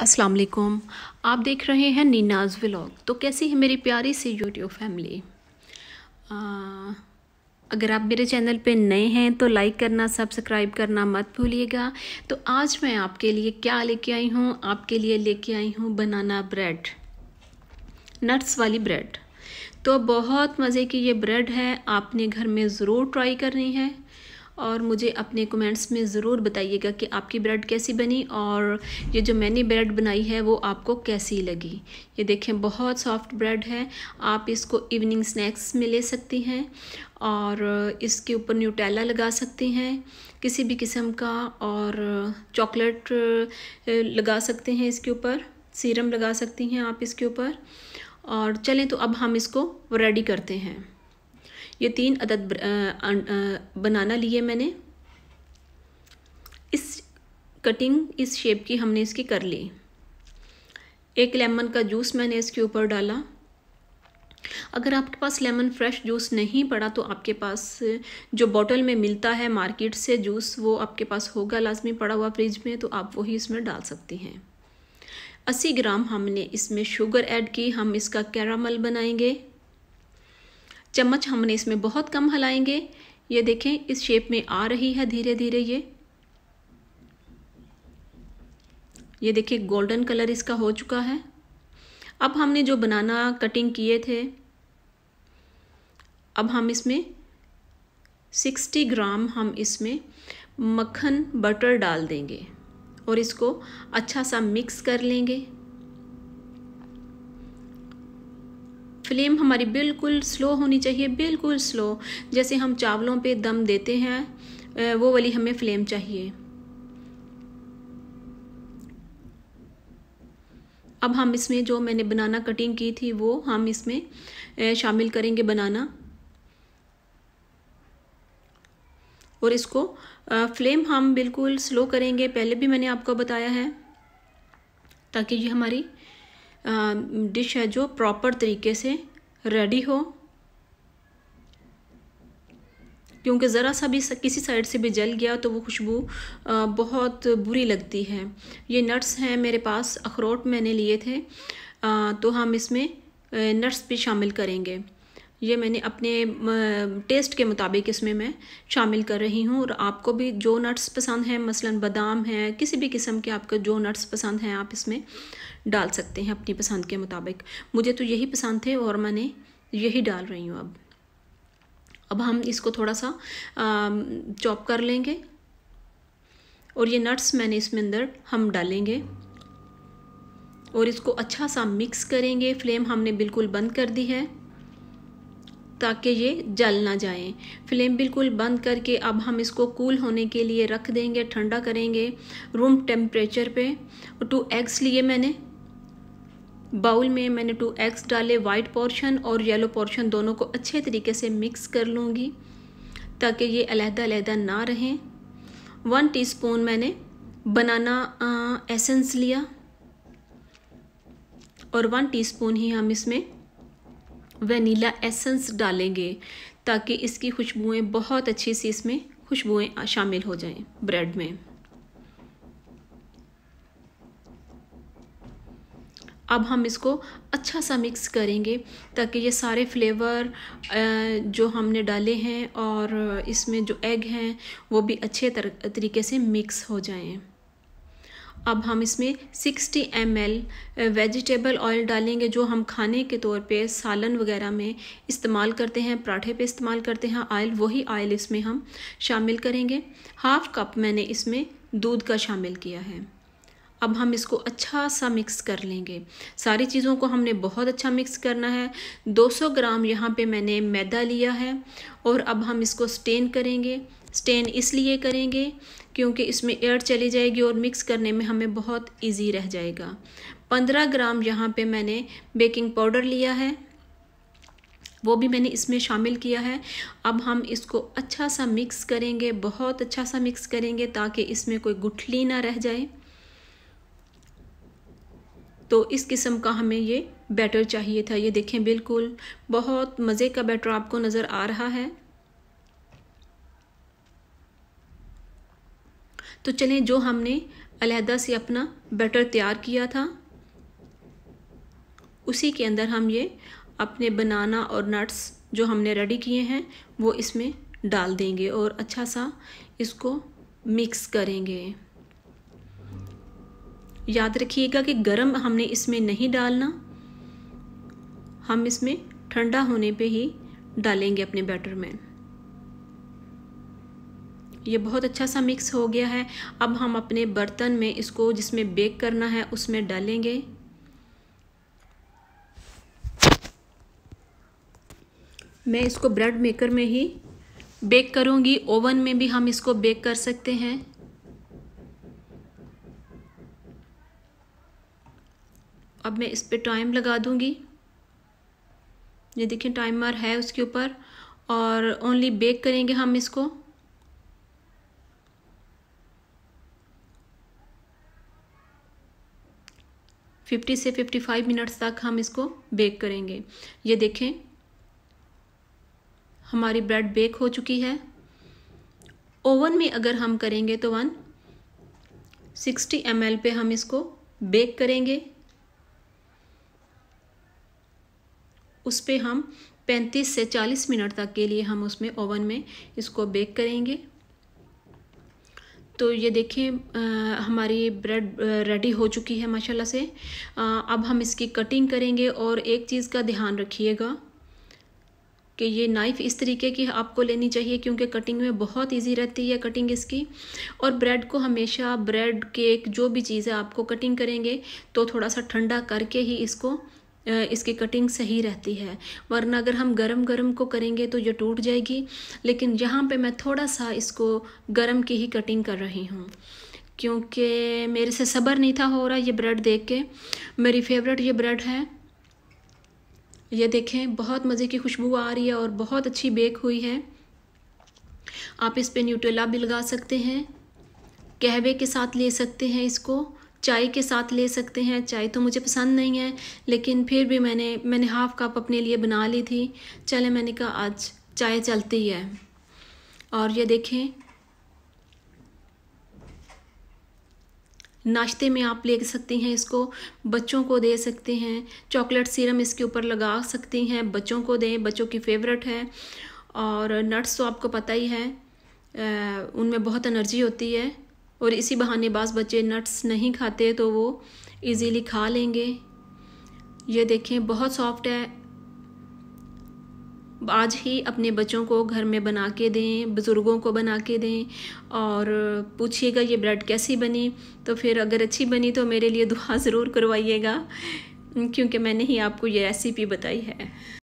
अस्सलाम वालेकुम आप देख रहे हैं नीनाज व्लॉग तो कैसी है मेरी प्यारी सी यूट्यूब फैमिली अगर आप मेरे चैनल पे नए हैं तो लाइक करना सब्सक्राइब करना मत भूलिएगा तो आज मैं आपके लिए क्या लेके आई हूँ आपके लिए लेके आई हूँ बनाना ब्रेड नट्स वाली ब्रेड तो बहुत मज़े की ये ब्रेड है आपने घर में ज़रूर ट्राई करनी है और मुझे अपने कमेंट्स में ज़रूर बताइएगा कि आपकी ब्रेड कैसी बनी और ये जो मैंने ब्रेड बनाई है वो आपको कैसी लगी ये देखें बहुत सॉफ्ट ब्रेड है आप इसको इवनिंग स्नैक्स में ले सकती हैं और इसके ऊपर न्यूटेला लगा सकती हैं किसी भी किस्म का और चॉकलेट लगा सकते हैं इसके ऊपर सीरम लगा सकती हैं आप इसके ऊपर और चलें तो अब हम इसको रेडी करते हैं ये तीन अदद बनाना लिए मैंने इस कटिंग इस शेप की हमने इसकी कर ली एक लेमन का जूस मैंने इसके ऊपर डाला अगर आपके पास लेमन फ्रेश जूस नहीं पड़ा तो आपके पास जो बॉटल में मिलता है मार्केट से जूस वो आपके पास होगा लाजमी पड़ा हुआ फ्रिज में तो आप वही इसमें डाल सकती हैं अस्सी ग्राम हमने इसमें शुगर ऐड की हम इसका कैरामल बनाएंगे चम्मच हमने इसमें बहुत कम हलाएंगे ये देखें इस शेप में आ रही है धीरे धीरे ये ये देखिए गोल्डन कलर इसका हो चुका है अब हमने जो बनाना कटिंग किए थे अब हम इसमें सिक्सटी ग्राम हम इसमें मक्खन बटर डाल देंगे और इसको अच्छा सा मिक्स कर लेंगे फ्लेम हमारी बिल्कुल स्लो होनी चाहिए बिल्कुल स्लो जैसे हम चावलों पे दम देते हैं वो वाली हमें फ्लेम चाहिए अब हम इसमें जो मैंने बनाना कटिंग की थी वो हम इसमें शामिल करेंगे बनाना और इसको फ्लेम हम बिल्कुल स्लो करेंगे पहले भी मैंने आपको बताया है ताकि ये हमारी डिश um, है जो प्रॉपर तरीके से रेडी हो क्योंकि ज़रा सा भी किसी साइड से भी जल गया तो वो खुशबू uh, बहुत बुरी लगती है ये नट्स हैं मेरे पास अखरोट मैंने लिए थे uh, तो हम इसमें नट्स uh, भी शामिल करेंगे ये मैंने अपने टेस्ट के मुताबिक इसमें मैं शामिल कर रही हूँ और आपको भी जो नट्स पसंद हैं मसलन बादाम है किसी भी किस्म के आपको जो नट्स पसंद हैं आप इसमें डाल सकते हैं अपनी पसंद के मुताबिक मुझे तो यही पसंद थे और मैंने यही डाल रही हूँ अब अब हम इसको थोड़ा सा चॉप कर लेंगे और ये नट्स मैंने इसमें अंदर हम डालेंगे और इसको अच्छा सा मिक्स करेंगे फ्लेम हमने बिल्कुल बंद कर दी है ताकि ये जल ना जाए फ्लेम बिल्कुल बंद करके अब हम इसको कूल होने के लिए रख देंगे ठंडा करेंगे रूम टेम्परेचर पे टू एग्स लिए मैंने बाउल में मैंने टू एग्स डाले वाइट पोर्शन और येलो पोर्शन दोनों को अच्छे तरीके से मिक्स कर लूँगी ताकि ये अलहदा-अलहदा ना रहें वन टी मैंने बनाना एसेंस लिया और वन टीस्पून ही हम इसमें वनीला एसेंस डालेंगे ताकि इसकी खुशबुएं बहुत अच्छी सी इसमें खुशबुएं शामिल हो जाएं ब्रेड में अब हम इसको अच्छा सा मिक्स करेंगे ताकि ये सारे फ्लेवर जो हमने डाले हैं और इसमें जो एग हैं वो भी अच्छे तरीके से मिक्स हो जाएं अब हम इसमें 60 एम वेजिटेबल ऑयल डालेंगे जो हम खाने के तौर पे सालन वगैरह में इस्तेमाल करते हैं पराठे पे इस्तेमाल करते हैं ऑयल वही ऑयल इसमें हम शामिल करेंगे हाफ कप मैंने इसमें दूध का शामिल किया है अब हम इसको अच्छा सा मिक्स कर लेंगे सारी चीज़ों को हमने बहुत अच्छा मिक्स करना है 200 ग्राम यहाँ पे मैंने मैदा लिया है और अब हम इसको स्टेन करेंगे स्टेन इसलिए करेंगे क्योंकि इसमें एयर चली जाएगी और मिक्स करने में हमें बहुत इजी रह जाएगा पंद्रह ग्राम यहाँ पे मैंने बेकिंग पाउडर लिया है वो भी मैंने इसमें शामिल किया है अब हम इसको अच्छा सा मिक्स करेंगे बहुत अच्छा सा मिक्स करेंगे ताकि इसमें कोई गुठली ना रह जाए तो इस किस्म का हमें ये बैटर चाहिए था ये देखें बिल्कुल बहुत मज़े का बैटर आपको नज़र आ रहा है तो चलें जो हमने अलहदा से अपना बैटर तैयार किया था उसी के अंदर हम ये अपने बनाना और नट्स जो हमने रेडी किए हैं वो इसमें डाल देंगे और अच्छा सा इसको मिक्स करेंगे याद रखिएगा कि गरम हमने इसमें नहीं डालना हम इसमें ठंडा होने पे ही डालेंगे अपने बैटर में ये बहुत अच्छा सा मिक्स हो गया है अब हम अपने बर्तन में इसको जिसमें बेक करना है उसमें डालेंगे मैं इसको ब्रेड मेकर में ही बेक करूँगी ओवन में भी हम इसको बेक कर सकते हैं अब मैं इस पर टाइम लगा दूंगी ये देखिए टाइमर है उसके ऊपर और ओनली बेक करेंगे हम इसको 50 से 55 मिनट्स तक हम इसको बेक करेंगे ये देखें हमारी ब्रेड बेक हो चुकी है ओवन में अगर हम करेंगे तो वन सिक्सटी एम एल पे हम इसको बेक करेंगे उस पर हम पैंतीस से चालीस मिनट तक के लिए हम उसमें ओवन में इसको बेक करेंगे तो ये देखें हमारी ब्रेड रेडी हो चुकी है माशाल्लाह से आ, अब हम इसकी कटिंग करेंगे और एक चीज़ का ध्यान रखिएगा कि ये नाइफ़ इस तरीके की आपको लेनी चाहिए क्योंकि कटिंग में बहुत इजी रहती है कटिंग इसकी और ब्रेड को हमेशा ब्रेड केक जो भी चीज़ है आपको कटिंग करेंगे तो थोड़ा सा ठंडा करके ही इसको इसकी कटिंग सही रहती है वरना अगर हम गरम गरम को करेंगे तो ये टूट जाएगी लेकिन यहाँ पे मैं थोड़ा सा इसको गरम की ही कटिंग कर रही हूँ क्योंकि मेरे से सब्र नहीं था हो रहा ये ब्रेड देख के मेरी फेवरेट ये ब्रेड है ये देखें बहुत मज़े की खुशबू आ रही है और बहुत अच्छी बेक हुई है आप इस पर न्यूटेला भी लगा सकते हैं कहवे के साथ ले सकते हैं इसको चाय के साथ ले सकते हैं चाय तो मुझे पसंद नहीं है लेकिन फिर भी मैंने मैंने हाफ़ कप अपने लिए बना ली थी चले मैंने कहा आज चाय चलती है और ये देखें नाश्ते में आप ले सकती हैं इसको बच्चों को दे सकते हैं चॉकलेट सीरम इसके ऊपर लगा सकती हैं बच्चों को दें बच्चों की फेवरेट है और नट्स तो आपको पता ही है उनमें बहुत एनर्जी होती है और इसी बहाने बास बच्चे नट्स नहीं खाते तो वो इजीली खा लेंगे ये देखें बहुत सॉफ्ट है आज ही अपने बच्चों को घर में बना के दें बुज़ुर्गों को बना के दें और पूछिएगा ये ब्रेड कैसी बनी तो फिर अगर अच्छी बनी तो मेरे लिए दुआ ज़रूर करवाइएगा क्योंकि मैंने ही आपको ये रेसिपी बताई है